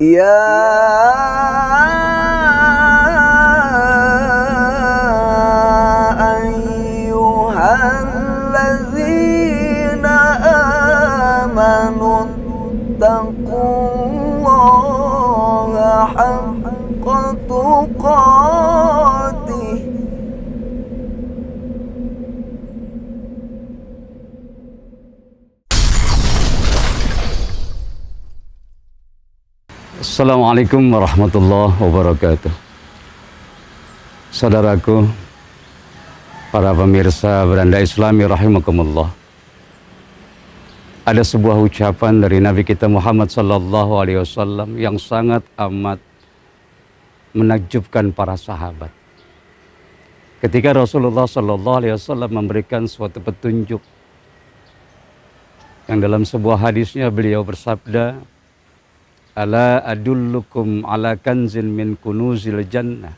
يا أيها الذين آمنوا اتقوا Assalamualaikum warahmatullahi wabarakatuh. Saudaraku, para pemirsa beranda islami rahimakumullah. Ada sebuah ucapan dari Nabi kita Muhammad sallallahu alaihi wasallam yang sangat amat menakjubkan para sahabat. Ketika Rasulullah sallallahu alaihi wasallam memberikan suatu petunjuk yang dalam sebuah hadisnya beliau bersabda, Ala adullukum ala kanzin min kunuzil jannah.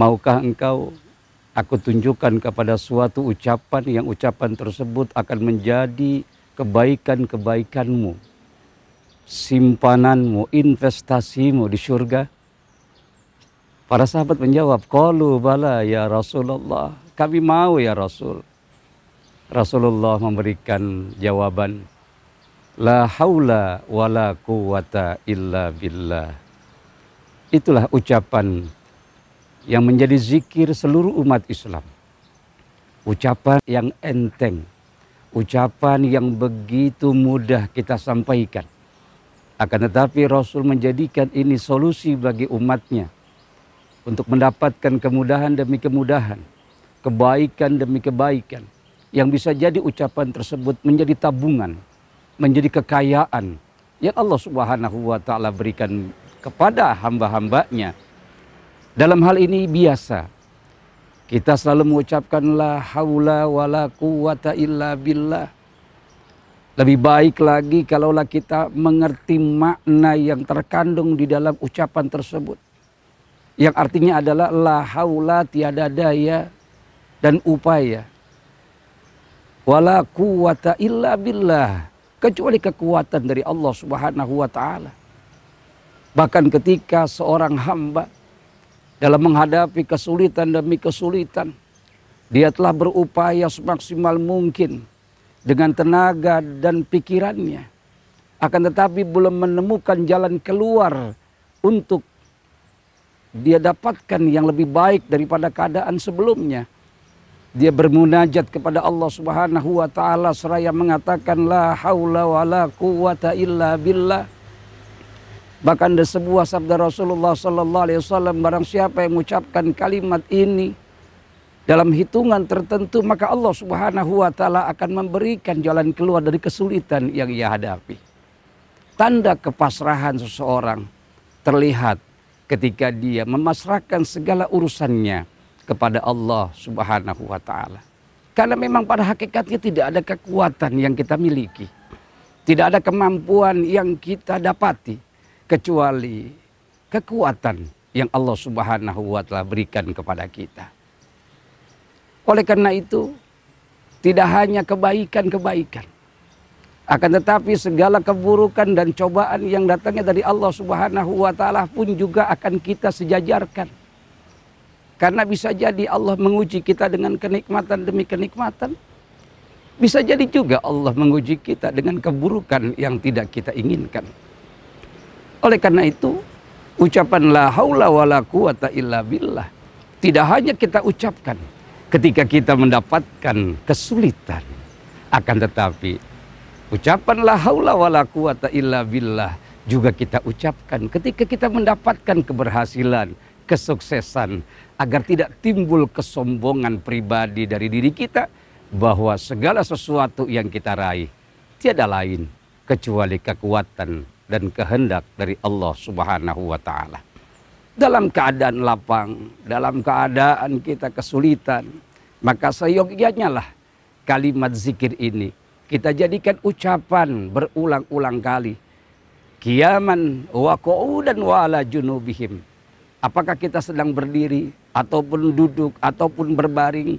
Maukah engkau aku tunjukkan kepada suatu ucapan yang ucapan tersebut akan menjadi kebaikan-kebaikanmu, simpananmu, investasimu di surga? Para sahabat menjawab, Qalu bala ya Rasulullah, kami mau ya Rasul. Rasulullah memberikan jawaban, La haula wa la quwata illa billah. Itulah ucapan yang menjadi zikir seluruh umat Islam. Ucapan yang enteng, ucapan yang begitu mudah kita sampaikan. Akan tetapi Rasul menjadikan ini solusi bagi umatnya untuk mendapatkan kemudahan demi kemudahan, kebaikan demi kebaikan. Yang bisa jadi ucapan tersebut menjadi tabungan menjadi kekayaan yang Allah Subhanahu wa taala berikan kepada hamba-hambanya. Dalam hal ini biasa kita selalu mengucapkan la haula wala quwata illa billah. Lebih baik lagi kalaulah kita mengerti makna yang terkandung di dalam ucapan tersebut. Yang artinya adalah la haula tiada daya dan upaya. Wala quwata illa billah kecuali kekuatan dari Allah Subhanahu wa taala. Bahkan ketika seorang hamba dalam menghadapi kesulitan demi kesulitan, dia telah berupaya semaksimal mungkin dengan tenaga dan pikirannya. Akan tetapi belum menemukan jalan keluar untuk dia dapatkan yang lebih baik daripada keadaan sebelumnya. Dia bermunajat kepada Allah Subhanahu wa taala seraya mengatakan la haula wala quwata illa billah. Bahkan ada sebuah sabda Rasulullah sallallahu alaihi wasallam barang siapa yang mengucapkan kalimat ini dalam hitungan tertentu maka Allah Subhanahu wa taala akan memberikan jalan keluar dari kesulitan yang ia hadapi. Tanda kepasrahan seseorang terlihat ketika dia memasrahkan segala urusannya kepada Allah Subhanahu wa taala. Karena memang pada hakikatnya tidak ada kekuatan yang kita miliki. Tidak ada kemampuan yang kita dapati kecuali kekuatan yang Allah Subhanahu wa taala berikan kepada kita. Oleh karena itu, tidak hanya kebaikan-kebaikan akan tetapi segala keburukan dan cobaan yang datangnya dari Allah Subhanahu wa taala pun juga akan kita sejajarkan. Karena bisa jadi Allah menguji kita dengan kenikmatan demi kenikmatan. Bisa jadi juga Allah menguji kita dengan keburukan yang tidak kita inginkan. Oleh karena itu, ucapan la haula wala quwata illa billah tidak hanya kita ucapkan ketika kita mendapatkan kesulitan, akan tetapi ucapan la haula wala quwata illa billah juga kita ucapkan ketika kita mendapatkan keberhasilan, kesuksesan agar tidak timbul kesombongan pribadi dari diri kita bahwa segala sesuatu yang kita raih tiada lain kecuali kekuatan dan kehendak dari Allah Subhanahu wa taala. Dalam keadaan lapang, dalam keadaan kita kesulitan, maka seyogyanya lah kalimat zikir ini kita jadikan ucapan berulang-ulang kali. Kiaman wa qaudan wa ala junubihim apakah kita sedang berdiri ataupun duduk ataupun berbaring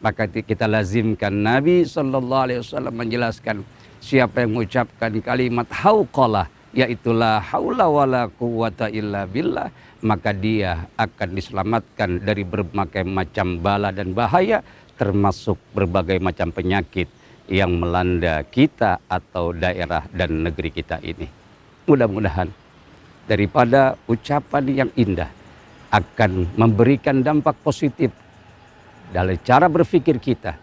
maka kita lazimkan Nabi Shallallahu Alaihi Wasallam menjelaskan siapa yang mengucapkan kalimat hauqalah yaitu la haula wala quwata illa billah maka dia akan diselamatkan dari berbagai macam bala dan bahaya termasuk berbagai macam penyakit yang melanda kita atau daerah dan negeri kita ini. Mudah-mudahan daripada ucapan yang indah akan memberikan dampak positif dari cara berpikir kita.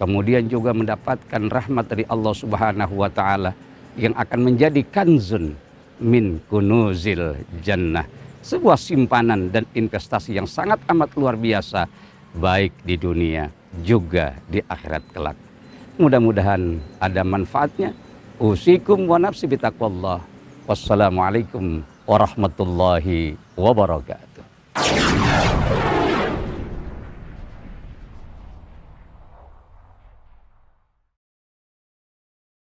Kemudian juga mendapatkan rahmat dari Allah Subhanahu wa taala yang akan menjadi kanzun min kunuzil jannah. Sebuah simpanan dan investasi yang sangat amat luar biasa baik di dunia juga di akhirat kelak. Mudah-mudahan ada manfaatnya. Usikum wa nafsi bitaqwallah. Wassalamualaikum warahmatullahi wabarakatuh.